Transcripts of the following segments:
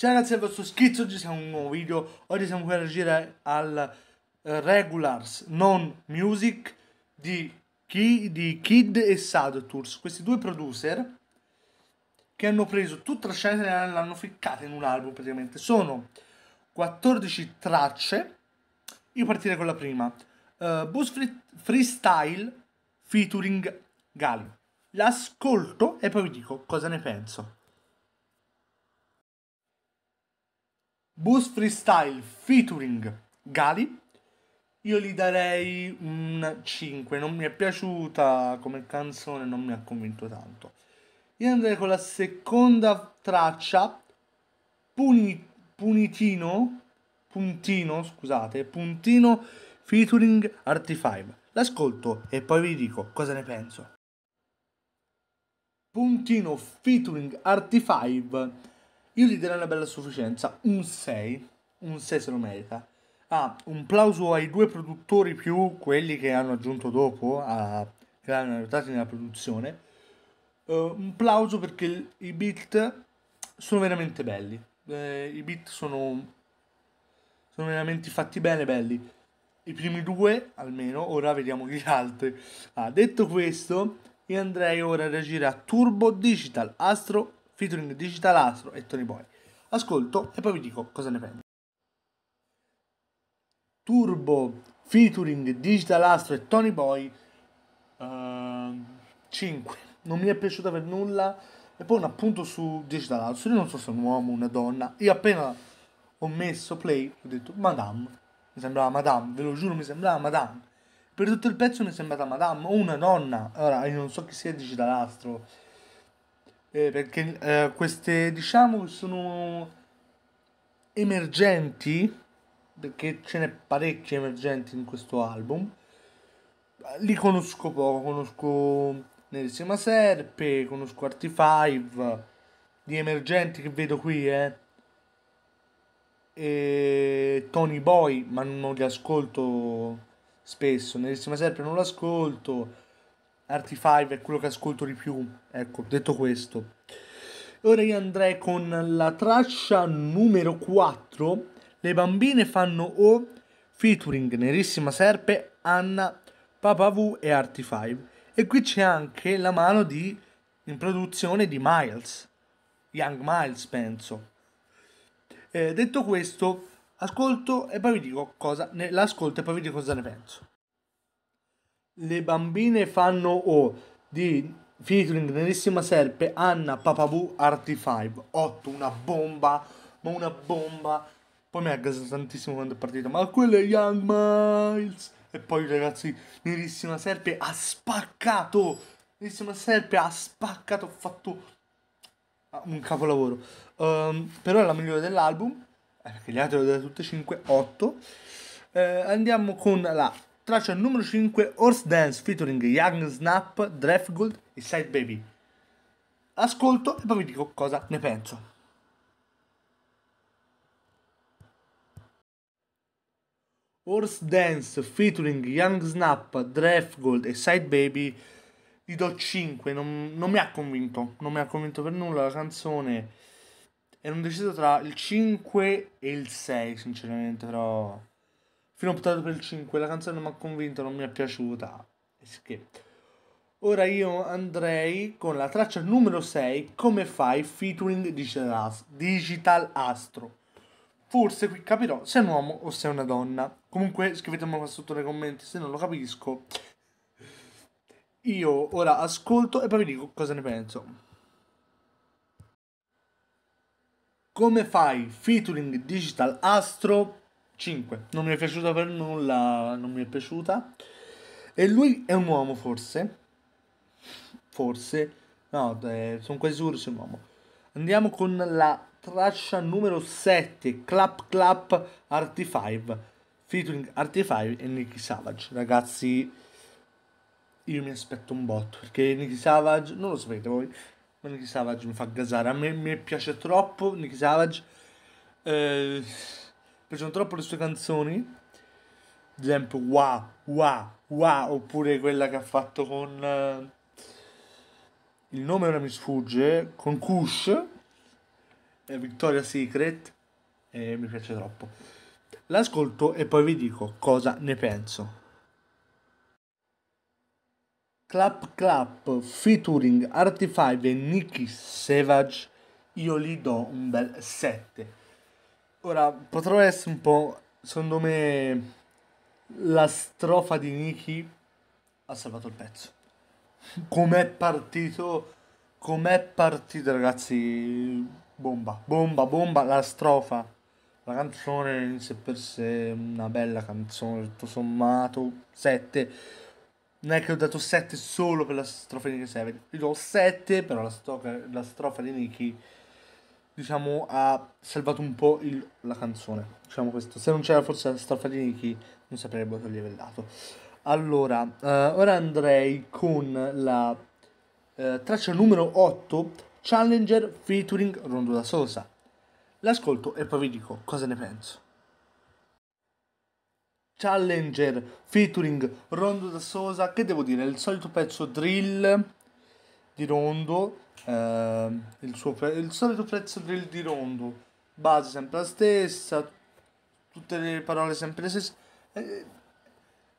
Ciao ragazzi, il vostro schizzo, oggi siamo in un nuovo video, oggi siamo qui a reagire al uh, Regulars Non Music di, Ki, di Kid e Sadtours, questi due producer che hanno preso tutta la scena e l'hanno ficcata in un album praticamente. Sono 14 tracce, io partirei con la prima, uh, eh, Boost free, Freestyle featuring Galio. L'ascolto e poi vi dico cosa ne penso. Boost Freestyle featuring Gali. Io gli darei un 5. Non mi è piaciuta come canzone, non mi ha convinto tanto. Io andrei con la seconda traccia, Puni, Punitino, Puntino, scusate, Puntino featuring Artify. L'ascolto e poi vi dico cosa ne penso. Puntino featuring Artify io gli darei una bella sufficienza, un 6, un 6 se lo merita. Ah, un plauso ai due produttori più quelli che hanno aggiunto dopo, a, che l'hanno aiutato nella produzione. Uh, un plauso perché i beat sono veramente belli. Eh, I beat sono, sono veramente fatti bene, belli. I primi due, almeno, ora vediamo gli altri. Ah, detto questo, io andrei ora a reagire a Turbo Digital Astro featuring Digital Astro e Tony Boy. Ascolto e poi vi dico cosa ne penso. Turbo featuring Digital Astro e Tony Boy ehm, uh, 5. Non mi è piaciuta per nulla. E poi un appunto su Digital Astro. Io non so se è un uomo o una donna. Io appena ho messo play ho detto Madame. Mi sembrava Madame, ve lo giuro, mi sembrava Madame. Per tutto il pezzo mi è sembrata Madame o una donna. Ora, io non so chi sia Digital Astro eh, perché eh, queste diciamo sono emergenti, perché ce n'è parecchie emergenti in questo album, li conosco poco, conosco Nelissima Serpe, conosco Artify, di emergenti che vedo qui, eh. E Tony Boy, ma non li ascolto spesso, Nelissima Serpe non l'ascolto, Artify è quello che ascolto di più. Ecco, detto questo. Ora io andrei con la traccia numero 4. Le bambine fanno O featuring Nerissima Serpe, Anna, Papa V e Artify. E qui c'è anche la mano di, in produzione di Miles. Young Miles, penso. Eh, detto questo, ascolto e poi vi dico cosa ne, l'ascolto e poi vi dico cosa ne penso. Le bambine fanno O oh, di featuring Nerissima Serpe, Anna, Papabu, Arti 5. 8, una bomba, ma una bomba. Poi mi ha gasato tantissimo quando è partita, ma quello è Young Miles. E poi ragazzi, Nerissima Serpe ha spaccato. Nerissima Serpe ha spaccato, ha fatto un capolavoro. Um, però è la migliore dell'album, eh, perché gli altri ho date tutte 5, 8. Eh, andiamo con la traccia numero 5 Horse Dance featuring Young Snap, Draft Gold e Side Baby. Ascolto e poi vi dico cosa ne penso. Horse Dance featuring Young Snap, Draft Gold e Side Baby gli do 5, non, non mi ha convinto, non mi ha convinto per nulla la canzone. Ero deciso tra il 5 e il 6, sinceramente, però Fino a puntata per il 5, la canzone non mi ha convinto, non mi è piaciuta. Ora io andrei con la traccia numero 6, Come fai featuring Digital Astro. Forse qui capirò se è un uomo o se è una donna. Comunque scrivetemelo qua sotto nei commenti se non lo capisco. Io ora ascolto e poi vi dico cosa ne penso. Come fai featuring Digital Astro 5. Non mi è piaciuta per nulla, non mi è piaciuta. E lui è un uomo forse? Forse? No, eh, sono quasi sicuro sia un uomo. Andiamo con la traccia numero 7, Clap Clap RT5, featuring RT5 e Nicky Savage. Ragazzi, io mi aspetto un botto, perché Nicky Savage, non lo sapete voi, ma Nicky Savage mi fa gasare. A me, me piace troppo Nicky Savage. Eh piacciono troppo le sue canzoni. Ad esempio, wow, wow, wow, oppure quella che ha fatto con... Eh, il nome ora mi sfugge, con Kush, eh, Victoria Secret, e mi piace troppo. L'ascolto e poi vi dico cosa ne penso. Clap Clap featuring Artifive e Nicky Savage, io gli do un bel 7. Ora, potrò essere un po', secondo me, la strofa di Niki ha salvato il pezzo. Com'è partito, com'è partito ragazzi, bomba, bomba, bomba, la strofa. La canzone in sé per sé una bella canzone, tutto sommato, 7. Non è che ho dato 7 solo per la strofa di Niki 7, io do 7, però la, sto- la strofa di Nicky diciamo, ha salvato un po' il, la canzone. Diciamo questo. Se non c'era forse la stoffa di Nicky, non saprebbe togliere il dato. Allora, eh, ora andrei con la eh, traccia numero 8, Challenger featuring Rondo da Sosa. L'ascolto e poi vi dico cosa ne penso. Challenger featuring Rondo da Sosa, che devo dire, il solito pezzo drill di Rondo, eh, il, suo pre- il solito prezzo del di rondo, base sempre la stessa, tutte le parole sempre le stesse. Eh,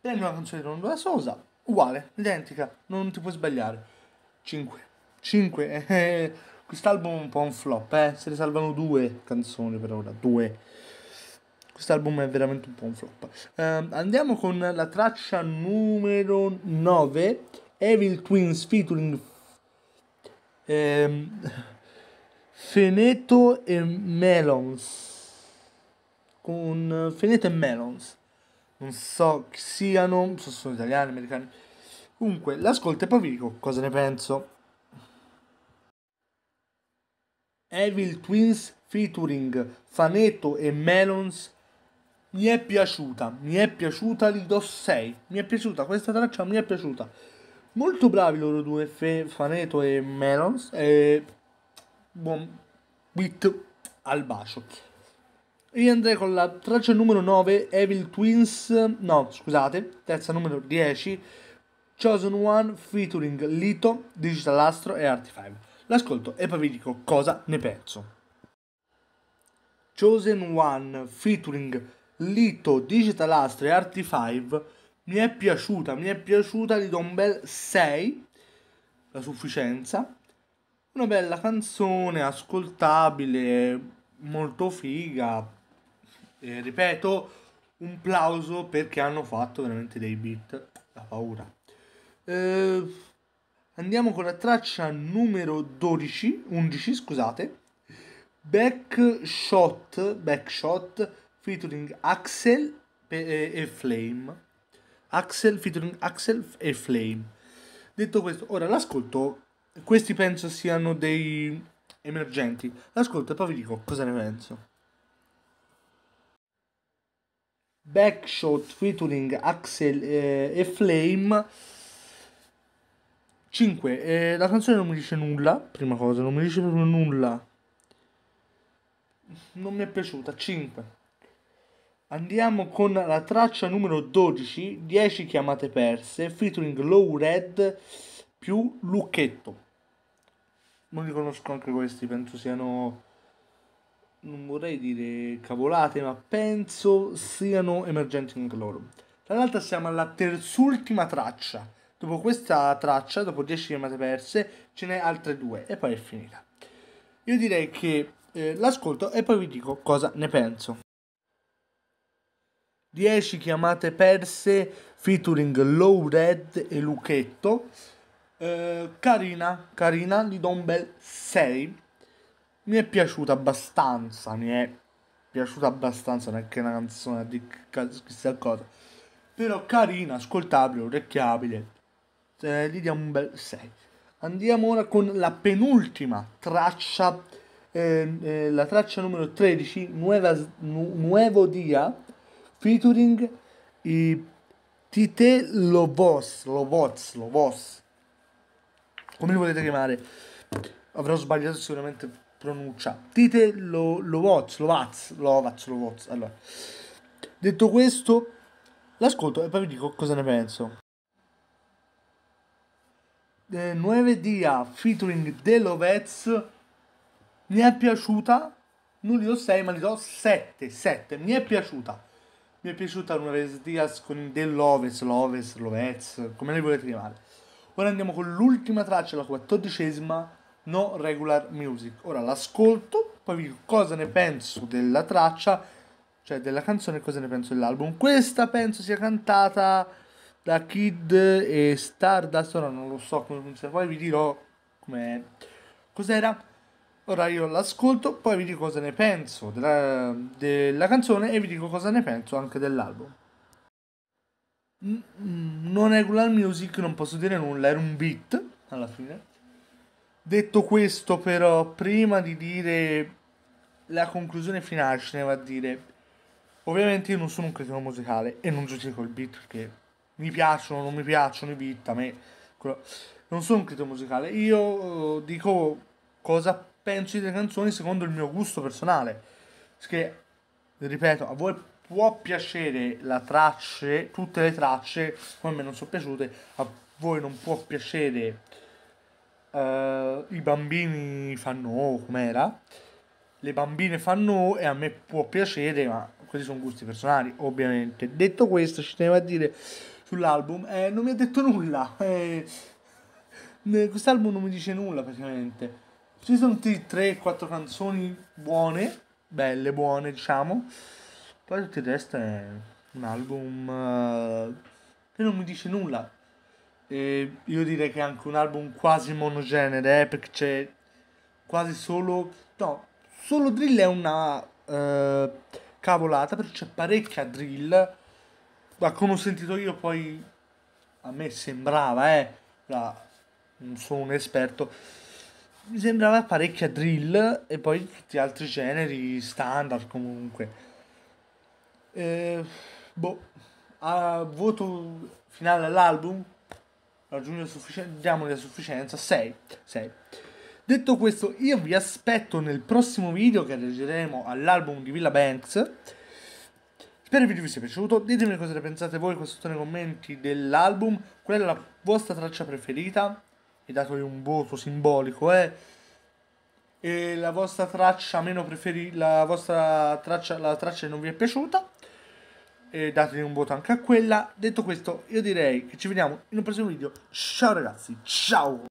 prendi una canzone di rondo da Sosa, uguale, identica, non ti puoi sbagliare. 5. 5. Eh, eh, quest'album è un po' un flop, eh. Se ne salvano due canzoni per ora, due. Quest'album è veramente un po' un flop. Eh, andiamo con la traccia numero 9, Evil Twins featuring Ehm, Feneto e Melons. Con Feneto e Melons. Non so chi siano, so sono italiani, americani. Comunque, l'ascolto e poi vi dico cosa ne penso. Evil Twins featuring Faneto e Melons mi è piaciuta, mi è piaciuta, gli do 6. Mi è piaciuta, questa traccia mi è piaciuta molto bravi loro due, Fe, Faneto e Melons, e buon wit al bacio. Io andrei con la traccia numero 9, Evil Twins, no scusate, terza numero 10, Chosen One featuring Lito, Digital Astro e Artifile. L'ascolto e poi vi dico cosa ne penso. Chosen One featuring Lito, Digital Astro e Artifile mi è piaciuta, mi è piaciuta, gli do un bel 6, la sufficienza, una bella canzone, ascoltabile, molto figa, e ripeto, un plauso perché hanno fatto veramente dei beat da paura. Eh, andiamo con la traccia numero 12, 11 scusate, Backshot, Backshot featuring Axel eh, e Flame. Axel featuring Axel e Flame. Detto questo, ora l'ascolto, questi penso siano dei emergenti. L'ascolto e poi vi dico cosa ne penso. Backshot featuring Axel eh, e Flame. 5. Eh, la canzone non mi dice nulla, prima cosa, non mi dice proprio nulla. Non mi è piaciuta. 5. Andiamo con la traccia numero 12, 10 chiamate perse, featuring Low Red più Lucchetto. Non li conosco anche questi, penso siano... Non vorrei dire cavolate, ma penso siano emergenti anche loro. Tra l'altro siamo alla terzultima traccia. Dopo questa traccia, dopo 10 chiamate perse, ce n'è altre due e poi è finita. Io direi che eh, l'ascolto e poi vi dico cosa ne penso. 10 chiamate perse featuring Low Red e Luchetto. Eh, carina, carina, gli do un bel 6. Mi è piaciuta abbastanza, mi è piaciuta abbastanza, non è che una canzone di chissà cosa. Però carina, ascoltabile, orecchiabile. Eh, gli diamo un bel 6. Andiamo ora con la penultima traccia, eh, eh la traccia numero 13, Nueva, Nuevo Dia featuring i Tite Lovos, Lovoz, Lovos, come li volete chiamare, avrò sbagliato sicuramente pronuncia, Tite lo, Lovoz, Lovaz, Lovaz, Lovoz, allora, detto questo, l'ascolto e poi vi dico cosa ne penso. Eh, Dia featuring De Lovez mi è piaciuta, non gli do 6 ma gli do 7, 7, mi è piaciuta mi è piaciuta una Diaz con dell'Oves, l'Oves, l'Ovez, come le volete chiamare. Ora andiamo con l'ultima traccia, la quattordicesima, No Regular Music. Ora l'ascolto, poi vi dico cosa ne penso della traccia, cioè della canzone e cosa ne penso dell'album. Questa penso sia cantata da Kid e Stardust, ora non lo so come funziona, poi vi dirò come cos'era. Ora io l'ascolto, poi vi dico cosa ne penso della, della canzone e vi dico cosa ne penso anche dell'album. Non è Gular Music, non posso dire nulla, era un beat alla fine. Detto questo, però, prima di dire la conclusione finale, ce ne va a dire. Ovviamente, io non sono un critico musicale e non giudico il beat perché mi piacciono, non mi piacciono i beat. A me, non sono un critico musicale. Io eh, dico cosa penso delle canzoni secondo il mio gusto personale. Che, ripeto, a voi può piacere la tracce, tutte le tracce, come me non sono piaciute, a voi non può piacere uh, i bambini fanno oh, com'era, le bambine fanno oh e a me può piacere, ma questi sono gusti personali, ovviamente. Detto questo, ci tenevo a dire sull'album, eh, non mi ha detto nulla, eh, quest'album non mi dice nulla praticamente. Ci sono 3-4 canzoni buone, belle, buone, diciamo. Poi tutto il resto è un album uh, che non mi dice nulla. E io direi che è anche un album quasi monogenere, eh, perché c'è quasi solo... No, solo drill è una uh, cavolata, perché c'è parecchia drill. Da come ho sentito io poi a me sembrava, eh, da, non sono un esperto, mi sembrava parecchia drill e poi tutti gli altri generi standard comunque. Eh, boh, a voto finale all'album raggiunge sufficienza, diamogli sufficienza 6, 6. Detto questo, io vi aspetto nel prossimo video che regeremo all'album di Villa Banks. Spero il video vi sia piaciuto, ditemi cosa ne pensate voi qua sotto nei commenti dell'album, qual è la vostra traccia preferita, e datogli un voto simbolico, eh. E la vostra traccia meno preferita, la vostra traccia, la traccia non vi è piaciuta, e dategli un voto anche a quella. Detto questo, io direi che ci vediamo in un prossimo video. Ciao ragazzi, ciao!